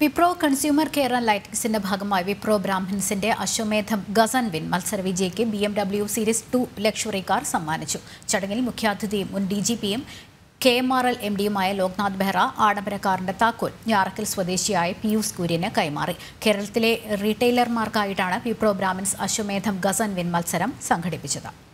Wipro consumer care and ലൈറ്റിംഗ്സിന്റെ ഭാഗമായി Wipro ബ്രാഹ്മിൻസിന്റെ അശ്വമേധം ഗസൻ വിൻ മത്സര വിജയിക്ക് B M W series two luxury car സമ്മാനിച്ചു ചടങ്ങിൽ മുഖ്യാതിഥിയും മുൻ ഡി ജി പിയും K M R L M ഡിയുമായ ലോക്നാഥ് ബെഹ്റ ആഡംബരക്കാരന്റെ താക്കോൽ ഞാറക്കൽ സ്വദേശിയായ പിയൂസ് കുര്യന് കൈമാറി കേരളത്തിലെ റീറ്റെയിലർമാർക്കായിട്ടാണ് വിപ്രോ ബ്രാഹ്മിൻസ് അശ്വമേധം ഗസൻ വിൻ മത്സരം സംഘടിപ്പിച്ചത്